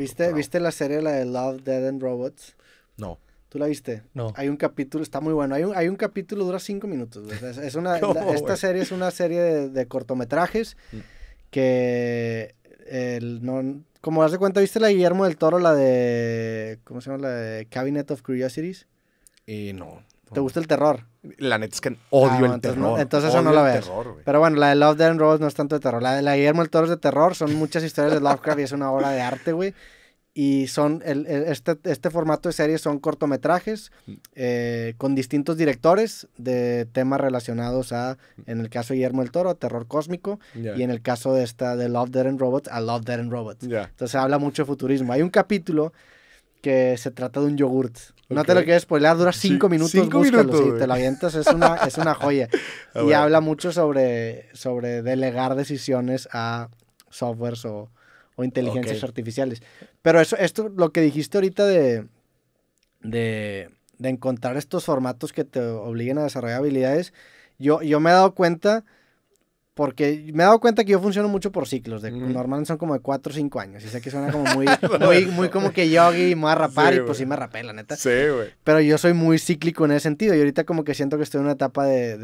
¿Viste, la serie la de Love, Dead and Robots? No. ¿Tú la viste? No. Hay un capítulo, está muy bueno. Hay un, capítulo, dura cinco minutos. Es, una, esta serie es una serie de, cortometrajes mm. que el, no, como das de cuenta, ¿viste la de Guillermo del Toro, la de. ¿Cómo se llama? La de Cabinet of Curiosities. y eh, no. ¿Te gusta el terror? La neta es que odio ah, el terror. entonces eso no la ves. Pero bueno, la de Love, Dead and Robots no es tanto de terror. La de, Guillermo el Toro es de terror. Son muchas historias de Lovecraft y es una obra de arte, güey. Y son, el, este, este formato de serie son cortometrajes mm. eh, con distintos directores de temas relacionados a, en el caso de Guillermo el Toro, a terror cósmico. Y en el caso de esta, de Love, Dead and Robots, a Love, Dead and Robots. Entonces habla mucho de futurismo. Hay un capítulo que se trata de un yogurt. No te lo quieres spoiler, dura cinco minutos, cinco si te lo avientas, es una, es una joya. Ah, y habla mucho sobre, sobre delegar decisiones a softwares o, inteligencias artificiales. Pero eso, esto, lo que dijiste ahorita de, de, encontrar estos formatos que te obliguen a desarrollar habilidades, yo, yo me he dado cuenta porque me he dado cuenta que yo funciono mucho por ciclos, de, normalmente son como de 4 o 5 años, y sé que suena como muy, muy, como que yogi, me voy a rapar, y pues sí me rapé, la neta. Sí, güey. Pero yo soy muy cíclico en ese sentido, y ahorita como que siento que estoy en una etapa de,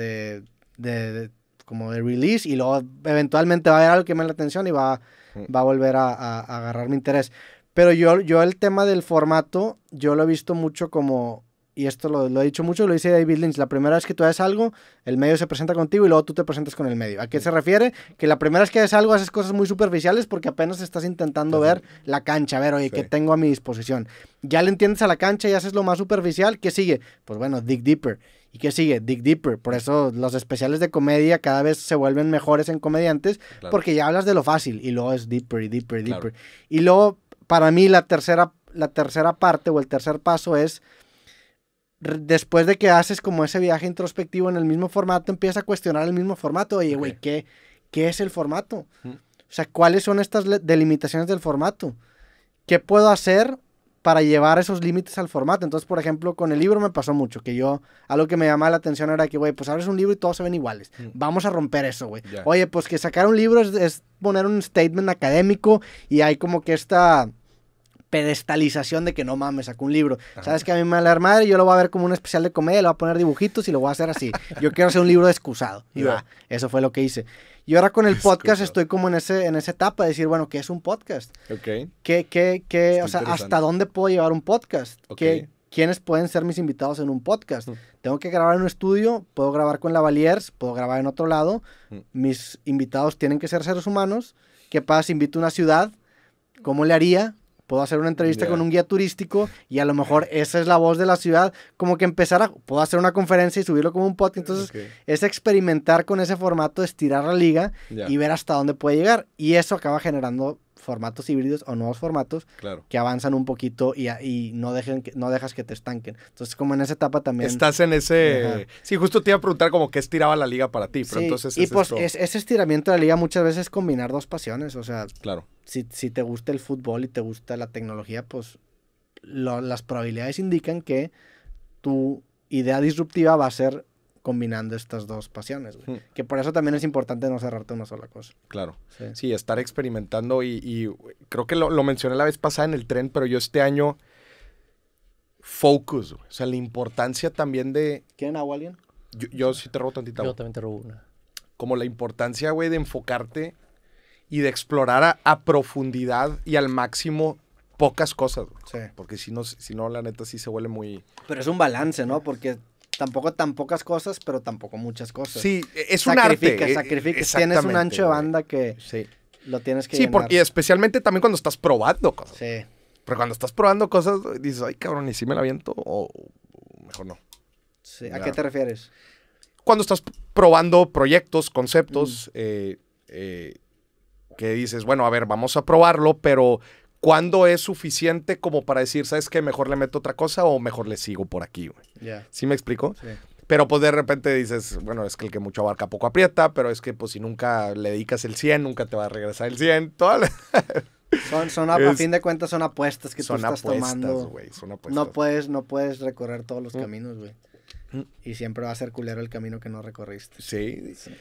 de, como de release, y luego eventualmente va a haber algo que me la atención y va, mm. va a volver a, agarrar mi interés. Pero yo, yo el tema del formato, yo lo he visto mucho como, y esto lo, he dicho mucho, lo dice David Lynch, la primera vez que tú haces algo, el medio se presenta contigo y luego tú te presentas con el medio. ¿A qué se refiere? Que la primera vez que haces algo haces cosas muy superficiales porque apenas estás intentando ver la cancha, ver, oye, que ¿qué tengo a mi disposición? Ya le entiendes a la cancha y haces lo más superficial, ¿qué sigue? Pues bueno, dig deeper. ¿Y qué sigue? Dig deeper. Por eso los especiales de comedia cada vez se vuelven mejores en comediantes porque ya hablas de lo fácil y luego es deeper y deeper y deeper. Y luego, para mí, la tercera, la tercera parte o el tercer paso es después de que haces como ese viaje introspectivo en el mismo formato, empiezas a cuestionar el mismo formato. Oye, güey, ¿qué, es el formato? O sea, ¿cuáles son estas delimitaciones del formato? ¿Qué puedo hacer para llevar esos límites al formato? Entonces, por ejemplo, con el libro me pasó mucho, que yo, algo que me llamaba la atención era que, güey, pues abres un libro y todos se ven iguales. Vamos a romper eso, güey. Oye, pues que sacar un libro es poner un statement académico y hay como que esta pedestalización de que no mames, sacó un libro. Sabes que a mí me a madre, yo lo voy a ver como un especial de comedia, le voy a poner dibujitos y lo voy a hacer así. Yo quiero hacer un libro de excusado. Y va, eso fue lo que hice. Y ahora con el podcast estoy como en, ese, en esa etapa de decir, bueno, ¿qué es un podcast? ¿Qué, qué, qué, o sea, ¿hasta dónde puedo llevar un podcast? ¿Qué, ¿Quiénes pueden ser mis invitados en un podcast? Mm. Tengo que grabar en un estudio, puedo grabar con la Lavaliers, puedo grabar en otro lado. Mm. Mis invitados tienen que ser seres humanos. ¿Qué pasa si invito a una ciudad? ¿Cómo le haría? puedo hacer una entrevista con un guía turístico y a lo mejor esa es la voz de la ciudad, como que empezar a, puedo hacer una conferencia y subirlo como un podcast, entonces es experimentar con ese formato, estirar la liga y ver hasta dónde puede llegar y eso acaba generando formatos híbridos o nuevos formatos que avanzan un poquito y, no, dejen no dejas que te estanquen. Entonces, como en esa etapa también... Estás en ese... Sí, justo te iba a preguntar como qué estiraba la liga para ti, pero sí, entonces... Y pues ese estiramiento de la liga muchas veces es combinar dos pasiones, o sea... Claro si, si te gusta el fútbol y te gusta la tecnología, pues las probabilidades indican que tu idea disruptiva va a ser combinando estas dos pasiones. Hmm. Que por eso también es importante no cerrarte una sola cosa. Claro. Sí, estar experimentando y, creo que lo, lo, mencioné la vez pasada en el tren, pero yo este año, focus, güey. o sea, la importancia también de... ¿Quieren agua alguien? Yo, sí te robo tantita. Yo también te robo una. Como la importancia, güey, de enfocarte y de explorar a, profundidad y al máximo pocas cosas, Sí. Porque si no, si no, la neta sí se vuelve muy... Pero es un balance, ¿no? Porque tampoco tan pocas cosas, pero tampoco muchas cosas. Sí, es un arte. Eh, sacrifica. Tienes un ancho de banda que sí. lo tienes que Sí, porque especialmente también cuando estás probando cosas. Sí. Pero cuando estás probando cosas, dices, ay, cabrón, ¿y si me la viento? O, mejor no. Sí. ¿A qué te refieres? Cuando estás probando proyectos, conceptos, mm. eh, eh que dices, bueno, a ver, vamos a probarlo, pero ¿cuándo es suficiente como para decir, sabes qué? mejor le meto otra cosa o mejor le sigo por aquí, güey? ¿Sí me explico? Sí. Pero pues de repente dices, bueno, es que el que mucho abarca poco aprieta, pero es que pues si nunca le dedicas el 100, nunca te va a regresar el 100. Son, son a, fin de cuentas son apuestas que son tú estás tomando. son apuestas. No puedes, no puedes recorrer todos los mm. caminos, güey. Mm. Y siempre va a ser culero el camino que no recorriste. sí.